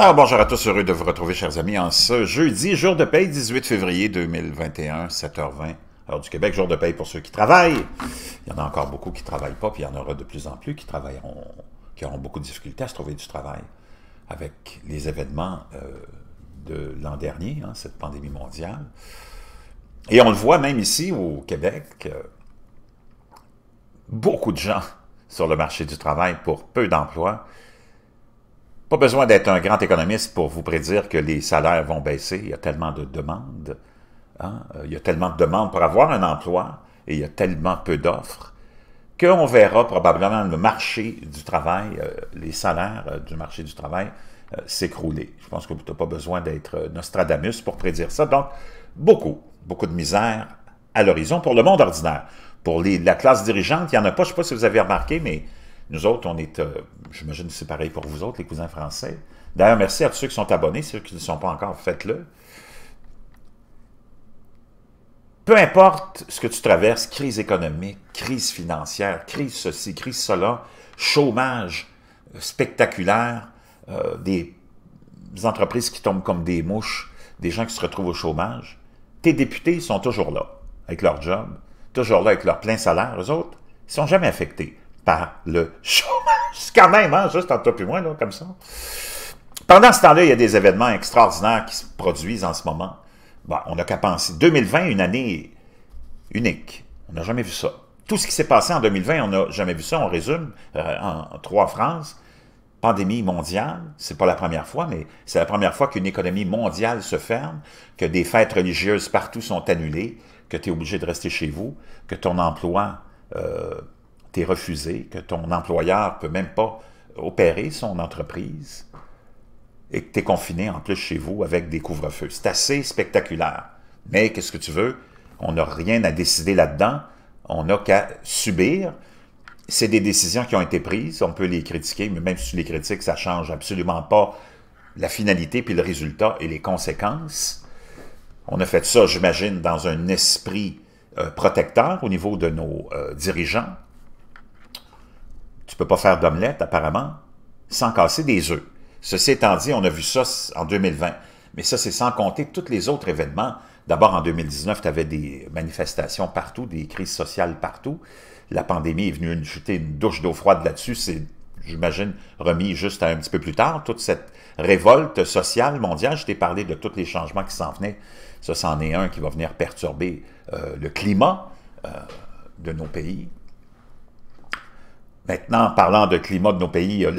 Alors bonjour à tous, heureux de vous retrouver chers amis en ce jeudi, jour de paye 18 février 2021, 7h20, heure du Québec, jour de paye pour ceux qui travaillent. Il y en a encore beaucoup qui ne travaillent pas, puis il y en aura de plus en plus qui travailleront, qui auront beaucoup de difficultés à se trouver du travail avec les événements euh, de l'an dernier, hein, cette pandémie mondiale. Et on le voit même ici au Québec, euh, beaucoup de gens sur le marché du travail pour peu d'emplois. Pas besoin d'être un grand économiste pour vous prédire que les salaires vont baisser. Il y a tellement de demandes. Hein. Euh, il y a tellement de demandes pour avoir un emploi et il y a tellement peu d'offres qu'on verra probablement le marché du travail, euh, les salaires euh, du marché du travail s'écrouler. Je pense que vous n'avez pas besoin d'être Nostradamus pour prédire ça. Donc, beaucoup, beaucoup de misère à l'horizon pour le monde ordinaire. Pour la classe dirigeante, il n'y en a pas. Je ne sais pas si vous avez remarqué, mais nous autres, on est, euh, j'imagine que c'est pareil pour vous autres, les cousins français. D'ailleurs, merci à tous ceux qui sont abonnés, ceux qui ne sont pas encore, faites-le. Peu importe ce que tu traverses, crise économique, crise financière, crise ceci, crise cela, chômage spectaculaire, euh, des entreprises qui tombent comme des mouches, des gens qui se retrouvent au chômage, tes députés sont toujours là avec leur job, toujours là avec leur plein salaire, eux autres, ils sont jamais affectés par le chômage. quand même, hein, juste entre toi et moi, là, comme ça. Pendant ce temps-là, il y a des événements extraordinaires qui se produisent en ce moment. Bon, on n'a qu'à penser. 2020, une année unique. On n'a jamais vu ça. Tout ce qui s'est passé en 2020, on n'a jamais vu ça. On résume euh, en trois phrases. Pandémie mondiale, c'est pas la première fois, mais c'est la première fois qu'une économie mondiale se ferme, que des fêtes religieuses partout sont annulées, que tu es obligé de rester chez vous, que ton emploi euh, refusé, que ton employeur peut même pas opérer son entreprise et que tu es confiné en plus chez vous avec des couvre-feux. C'est assez spectaculaire. Mais qu'est-ce que tu veux? On n'a rien à décider là-dedans. On n'a qu'à subir. C'est des décisions qui ont été prises. On peut les critiquer, mais même si tu les critiques, ça ne change absolument pas la finalité, puis le résultat et les conséquences. On a fait ça, j'imagine, dans un esprit euh, protecteur au niveau de nos euh, dirigeants, peux pas faire d'omelette, apparemment, sans casser des œufs. Ceci étant dit, on a vu ça en 2020. Mais ça, c'est sans compter tous les autres événements. D'abord, en 2019, tu avais des manifestations partout, des crises sociales partout. La pandémie est venue jeter une douche d'eau froide là-dessus. C'est, j'imagine, remis juste un petit peu plus tard. Toute cette révolte sociale mondiale, je t'ai parlé de tous les changements qui s'en venaient. Ça, c'en est un qui va venir perturber euh, le climat euh, de nos pays. Maintenant, parlant de climat de nos pays, euh,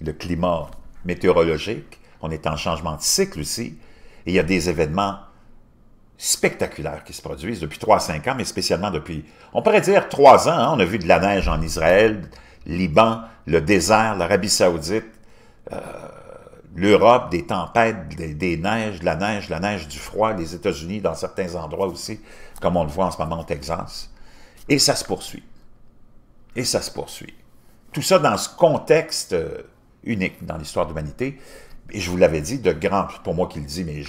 le, climat météorologique, on est en changement de cycle aussi, et il y a des événements spectaculaires qui se produisent depuis 3-5 ans, mais spécialement depuis, on pourrait dire 3 ans, hein. on a vu de la neige en Israël, Liban, le désert, l'Arabie saoudite, euh, l'Europe, des tempêtes, des, neiges, de la neige, de la neige du froid, les États-Unis dans certains endroits aussi, comme on le voit en ce moment au Texas, et ça se poursuit. Et ça se poursuit. Tout ça dans ce contexte euh, unique dans l'histoire de l'humanité. Et je vous l'avais dit, de grands pour moi qui le dis, mais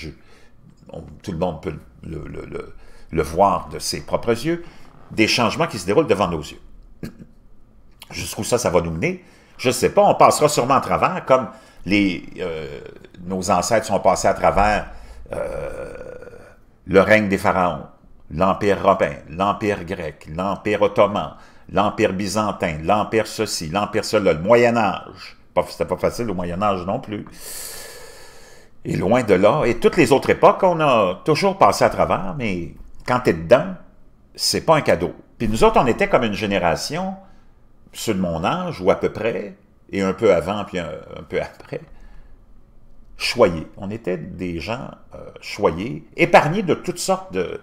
tout le monde peut le, voir de ses propres yeux, des changements qui se déroulent devant nos yeux. Jusqu'où ça, ça va nous mener, je ne sais pas. On passera sûrement à travers, comme les, euh, nos ancêtres sont passés à travers euh, le règne des pharaons, l'Empire romain, l'Empire grec, l'Empire ottoman, l'Empire byzantin, l'Empire ceci, l'Empire cela, le Moyen-Âge. C'était pas facile au Moyen-Âge non plus. Et loin de là, et toutes les autres époques, on a toujours passé à travers, mais quand t'es dedans, c'est pas un cadeau. Puis nous autres, on était comme une génération, ceux de mon âge, ou à peu près, et un peu avant, puis un, peu après, choyés. On était des gens euh, choyés, épargnés de toutes sortes de,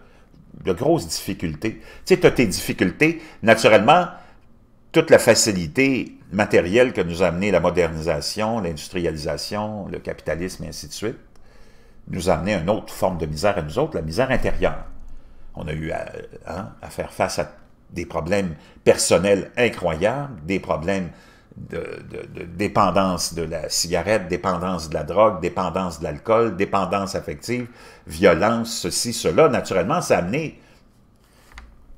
de grosses difficultés. Tu sais, tu as tes difficultés. Naturellement, toute la facilité matérielle que nous a amené la modernisation, l'industrialisation, le capitalisme, et ainsi de suite, nous a amené une autre forme de misère à nous autres, la misère intérieure. On a eu à, hein, à faire face à des problèmes personnels incroyables, des problèmes de, dépendance de la cigarette, dépendance de la drogue, dépendance de l'alcool, dépendance affective, violence, ceci, cela. Naturellement, ça a amené,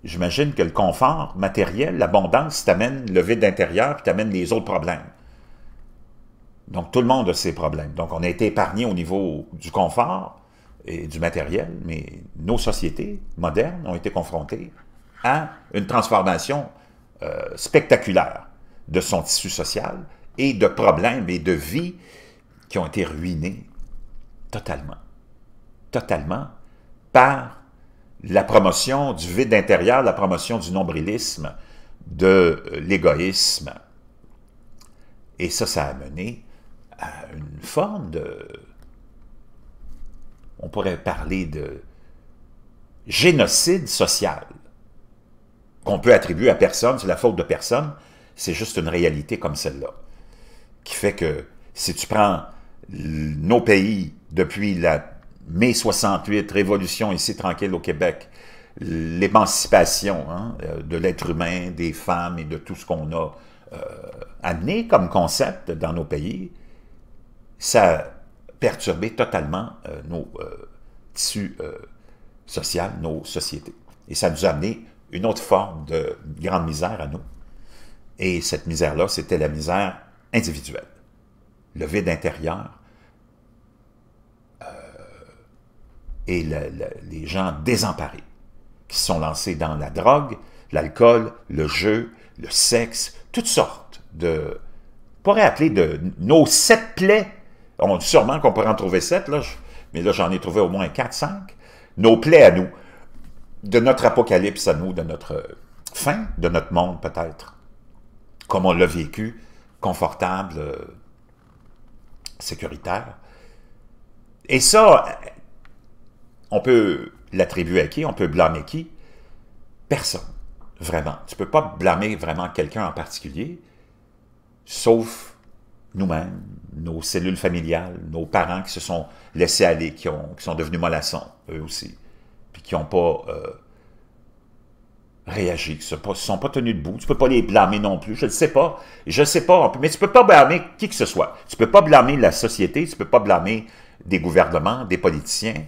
j'imagine que le confort matériel, l'abondance t'amène le vide intérieur, puis t'amène les autres problèmes. Donc, tout le monde a ses problèmes. Donc, on a été épargné au niveau du confort et du matériel, mais nos sociétés modernes ont été confrontées à une transformation euh, spectaculaire de son tissu social et de problèmes et de vies qui ont été ruinés totalement, totalement par la promotion du vide intérieur, la promotion du nombrilisme, de l'égoïsme. Et ça, ça a mené à une forme de... On pourrait parler de génocide social qu'on peut attribuer à personne, c'est la faute de personne, c'est juste une réalité comme celle-là. Qui fait que si tu prends nos pays depuis la mai 68, révolution ici tranquille au Québec, l'émancipation hein, euh, de l'être humain, des femmes et de tout ce qu'on a euh, amené comme concept dans nos pays, ça a perturbé totalement euh, nos tissus sociaux, nos sociétés. Et ça nous a amené une autre forme de grande misère à nous. Et cette misère-là, c'était la misère individuelle. Le vide intérieur euh, et les gens désemparés qui sont lancés dans la drogue, l'alcool, le jeu, le sexe, toutes sortes de... On pourrait appeler de nos sept plaies. On, sûrement qu'on pourrait en trouver sept, là, mais là j'en ai trouvé au moins quatre, cinq. Nos plaies à nous, de notre apocalypse à nous, de notre fin, de notre monde peut-être comme on l'a vécu, confortable, euh, sécuritaire. Et ça, on peut l'attribuer à qui? On peut blâmer qui? Personne, vraiment. Tu ne peux pas blâmer vraiment quelqu'un en particulier, sauf nous-mêmes, nos cellules familiales, nos parents qui se sont laissés aller, qui, ont, sont devenus mollassons, eux aussi, puis qui n'ont pas euh, réagissent. Ils ne sont pas tenus debout. Tu ne peux pas les blâmer non plus. Je ne sais pas. Je sais pas. Mais tu ne peux pas blâmer qui que ce soit. Tu ne peux pas blâmer la société. Tu ne peux pas blâmer des gouvernements, des politiciens.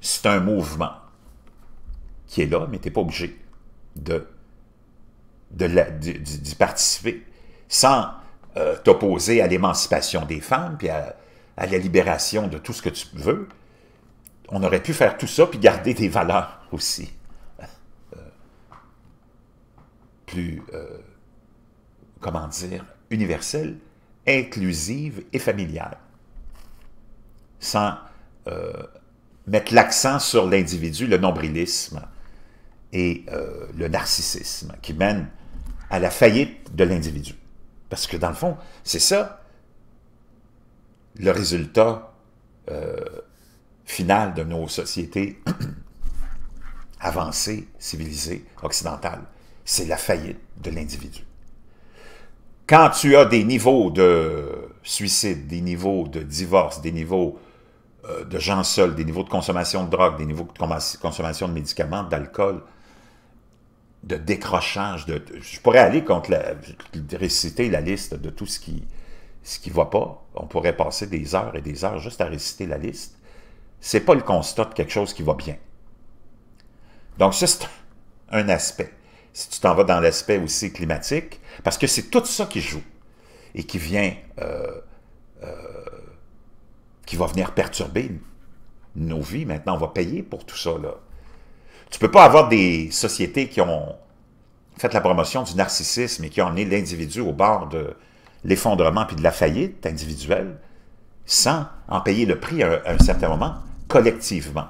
C'est un mouvement qui est là, mais tu n'es pas obligé de, de d'y participer sans euh, t'opposer à l'émancipation des femmes puis à, la libération de tout ce que tu veux. On aurait pu faire tout ça puis garder des valeurs aussi. Euh, comment dire, universelle, inclusive et familiale, sans euh, mettre l'accent sur l'individu, le nombrilisme et euh, le narcissisme qui mène à la faillite de l'individu. Parce que dans le fond, c'est ça le résultat final de nos sociétés avancées, civilisées, occidentales c'est la faillite de l'individu. Quand tu as des niveaux de suicide, des niveaux de divorce, des niveaux euh, de gens seuls, des niveaux de consommation de drogue, des niveaux de consommation de médicaments, d'alcool, de décrochage, de, je pourrais aller contre la, réciter la liste de tout ce qui ce qui va pas. On pourrait passer des heures et des heures juste à réciter la liste. C'est pas le constat de quelque chose qui va bien. Donc c'est un aspect si tu t'en vas dans l'aspect aussi climatique, parce que c'est tout ça qui joue et qui vient, euh, euh, qui va venir perturber nos vies. Maintenant, on va payer pour tout ça. Là. Tu peux pas avoir des sociétés qui ont fait la promotion du narcissisme et qui ont amené l'individu au bord de l'effondrement puis de la faillite individuelle sans en payer le prix à un certain moment collectivement.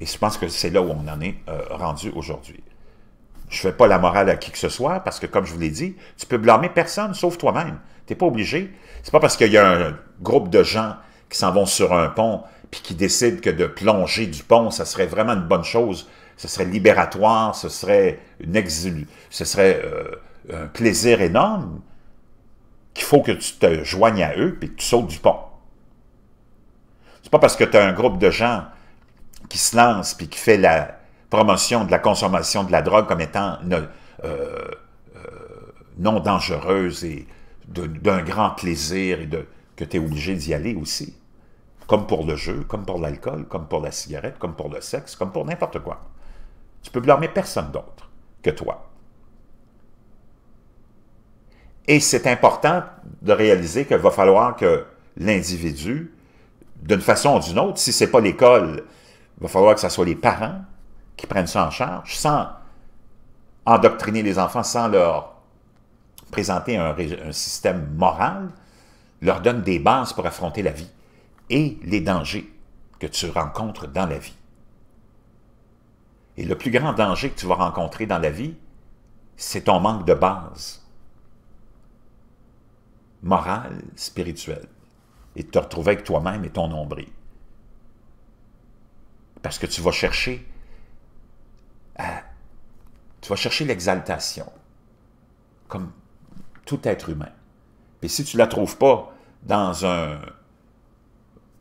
Et je pense que c'est là où on en est euh, rendu aujourd'hui. Je ne fais pas la morale à qui que ce soit, parce que, comme je vous l'ai dit, tu peux blâmer personne sauf toi-même. Tu n'es pas obligé. C'est pas parce qu'il y a un groupe de gens qui s'en vont sur un pont puis qui décident que de plonger du pont, ça serait vraiment une bonne chose. Ce serait libératoire, ce serait une exil, ce serait euh, un plaisir énorme qu'il faut que tu te joignes à eux puis que tu sautes du pont. C'est pas parce que tu as un groupe de gens qui se lancent puis qui fait la promotion de la consommation de la drogue comme étant euh, euh, non dangereuse et d'un grand plaisir et de, que tu es obligé d'y aller aussi. Comme pour le jeu, comme pour l'alcool, comme pour la cigarette, comme pour le sexe, comme pour n'importe quoi. Tu peux blâmer personne d'autre que toi. Et c'est important de réaliser qu'il va falloir que l'individu, d'une façon ou d'une autre, si ce n'est pas l'école, il va falloir que ce soit les parents, qui prennent ça en charge sans endoctriner les enfants, sans leur présenter un, système moral, leur donne des bases pour affronter la vie et les dangers que tu rencontres dans la vie. Et le plus grand danger que tu vas rencontrer dans la vie, c'est ton manque de base morale, spirituelle, et te retrouver avec toi-même et ton nombril. Parce que tu vas chercher tu vas chercher l'exaltation, comme tout être humain. Et si tu ne la trouves pas dans un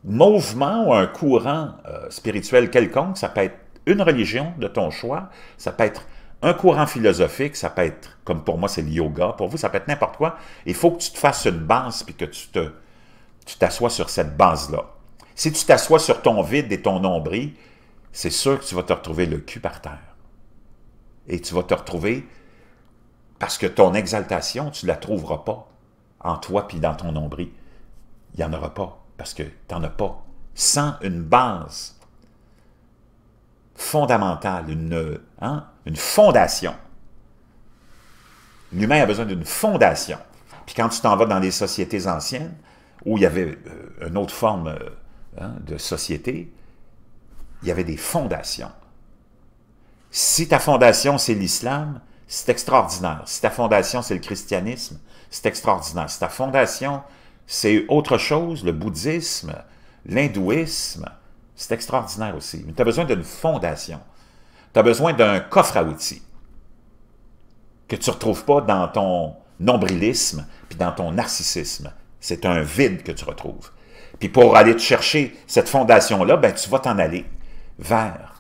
mouvement ou un courant euh, spirituel quelconque, ça peut être une religion de ton choix, ça peut être un courant philosophique, ça peut être, comme pour moi c'est le yoga, pour vous ça peut être n'importe quoi, il faut que tu te fasses une base puis que tu te t'assoies sur cette base-là. Si tu t'assois sur ton vide et ton nombril, c'est sûr que tu vas te retrouver le cul par terre. Et tu vas te retrouver parce que ton exaltation, tu ne la trouveras pas en toi puis dans ton nombril. Il n'y en aura pas parce que tu n'en as pas. Sans une base fondamentale, une, hein, une fondation. L'humain a besoin d'une fondation. Puis quand tu t'en vas dans des sociétés anciennes, où il y avait euh, une autre forme euh, hein, de société, il y avait des fondations. Si ta fondation, c'est l'islam, c'est extraordinaire. Si ta fondation, c'est le christianisme, c'est extraordinaire. Si ta fondation, c'est autre chose, le bouddhisme, l'hindouisme, c'est extraordinaire aussi. Mais tu as besoin d'une fondation. Tu as besoin d'un coffre à outils que tu ne retrouves pas dans ton nombrilisme puis dans ton narcissisme. C'est un vide que tu retrouves. Puis pour aller te chercher cette fondation-là, ben, tu vas t'en aller vers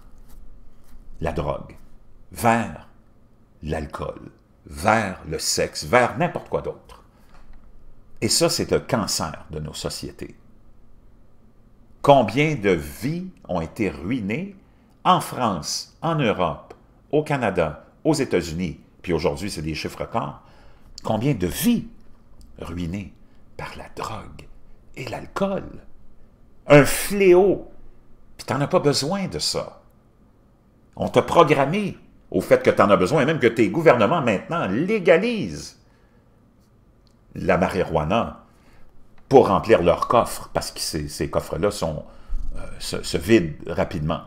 la drogue, vers l'alcool, vers le sexe, vers n'importe quoi d'autre. Et ça, c'est un cancer de nos sociétés. Combien de vies ont été ruinées en France, en Europe, au Canada, aux États-Unis, puis aujourd'hui, c'est des chiffres records. Combien de vies ruinées par la drogue et l'alcool? Un fléau. Puis t'en as pas besoin de ça. On t'a programmé au fait que tu en as besoin, et même que tes gouvernements maintenant légalisent la marijuana pour remplir leurs coffres, parce que ces, coffres-là euh, se, vident rapidement.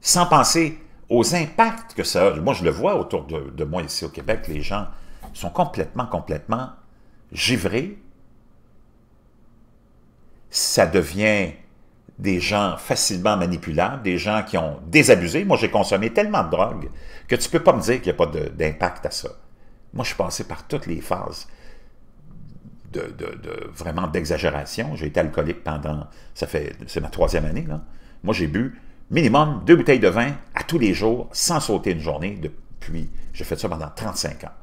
Sans penser aux impacts que ça a. Moi, je le vois autour de, de moi ici au Québec, les gens sont complètement, complètement givrés. Ça devient des gens facilement manipulables, des gens qui ont désabusé. Moi, j'ai consommé tellement de drogues que tu ne peux pas me dire qu'il n'y a pas d'impact à ça. Moi, je suis passé par toutes les phases de, vraiment d'exagération. J'ai été alcoolique pendant, ça fait, c'est ma troisième année. Là. Moi, j'ai bu minimum deux bouteilles de vin à tous les jours, sans sauter une journée, depuis, j'ai fait ça pendant 35 ans.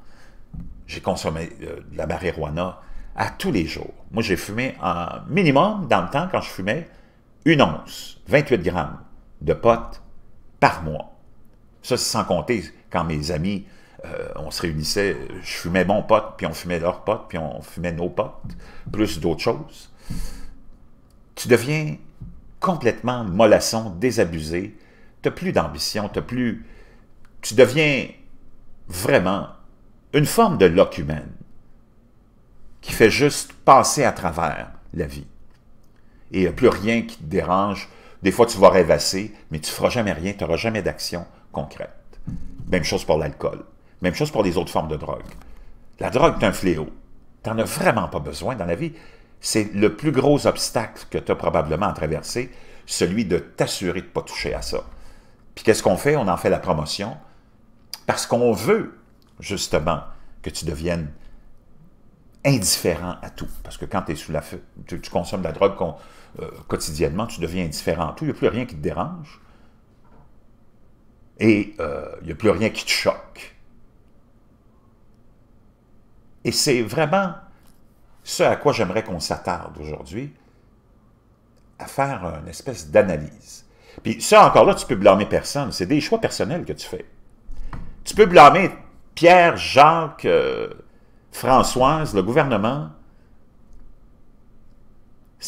J'ai consommé euh, de la marijuana à tous les jours. Moi, j'ai fumé un minimum, dans le temps, quand je fumais, une once, 28 grammes de potes par mois. Ça, c'est sans compter quand mes amis, euh, on se réunissait, je fumais mon pote, puis on fumait leur pote, puis on fumait nos potes, plus d'autres choses. Tu deviens complètement mollasson, désabusé, t'as plus d'ambition, t'as plus... Tu deviens vraiment une forme de loque humaine qui fait juste passer à travers la vie et il a plus rien qui te dérange. Des fois, tu vas rêvasser, mais tu ne feras jamais rien, tu n'auras jamais d'action concrète. Même chose pour l'alcool. Même chose pour les autres formes de drogue. La drogue est un fléau. Tu n'en as vraiment pas besoin dans la vie. C'est le plus gros obstacle que tu as probablement à traverser, celui de t'assurer de ne pas toucher à ça. Puis qu'est-ce qu'on fait? On en fait la promotion parce qu'on veut justement que tu deviennes indifférent à tout. Parce que quand es sous la tu, consommes la drogue euh, quotidiennement, tu deviens indifférent à tout. Il n'y a plus rien qui te dérange. Et euh, il n'y a plus rien qui te choque. Et c'est vraiment ce à quoi j'aimerais qu'on s'attarde aujourd'hui, à faire une espèce d'analyse. Puis ça, encore là, tu peux blâmer personne. C'est des choix personnels que tu fais. Tu peux blâmer Pierre, Jacques, euh, Françoise, le gouvernement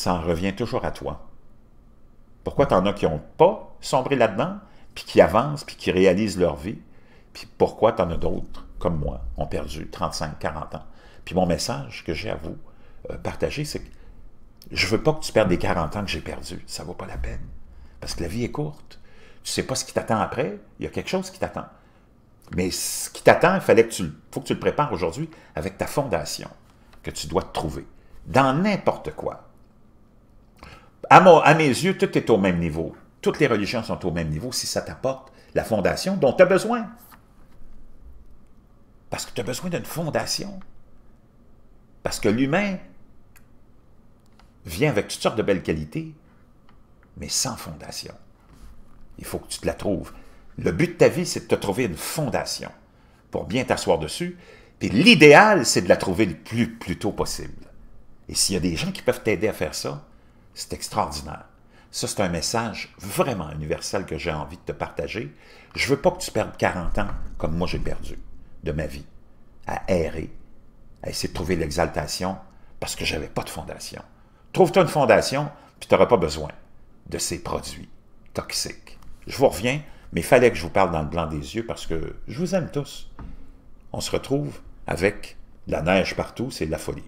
en revient toujours à toi. Pourquoi t'en as qui n'ont pas sombré là-dedans, puis qui avancent, puis qui réalisent leur vie, puis pourquoi t'en as d'autres, comme moi, ont perdu 35, 40 ans? Puis mon message que j'ai à vous euh, partager, c'est que je veux pas que tu perdes des 40 ans que j'ai perdus, ça vaut pas la peine, parce que la vie est courte. Tu sais pas ce qui t'attend après, il y a quelque chose qui t'attend. Mais ce qui t'attend, il fallait que tu, faut que tu le prépares aujourd'hui avec ta fondation que tu dois te trouver, dans n'importe quoi. À, à mes yeux, tout est au même niveau. Toutes les religions sont au même niveau si ça t'apporte la fondation dont tu as besoin. Parce que tu as besoin d'une fondation. Parce que l'humain vient avec toutes sortes de belles qualités, mais sans fondation. Il faut que tu te la trouves. Le but de ta vie, c'est de te trouver une fondation pour bien t'asseoir dessus. Puis l'idéal, c'est de la trouver le plus, plus tôt possible. Et s'il y a des gens qui peuvent t'aider à faire ça, c'est extraordinaire. Ça, c'est un message vraiment universel que j'ai envie de te partager. Je ne veux pas que tu perdes 40 ans comme moi j'ai perdu de ma vie, à errer, à essayer de trouver l'exaltation parce que j'avais pas de fondation. Trouve-toi une fondation, puis tu n'auras pas besoin de ces produits toxiques. Je vous reviens, mais il fallait que je vous parle dans le blanc des yeux parce que je vous aime tous. On se retrouve avec de la neige partout, c'est de la folie.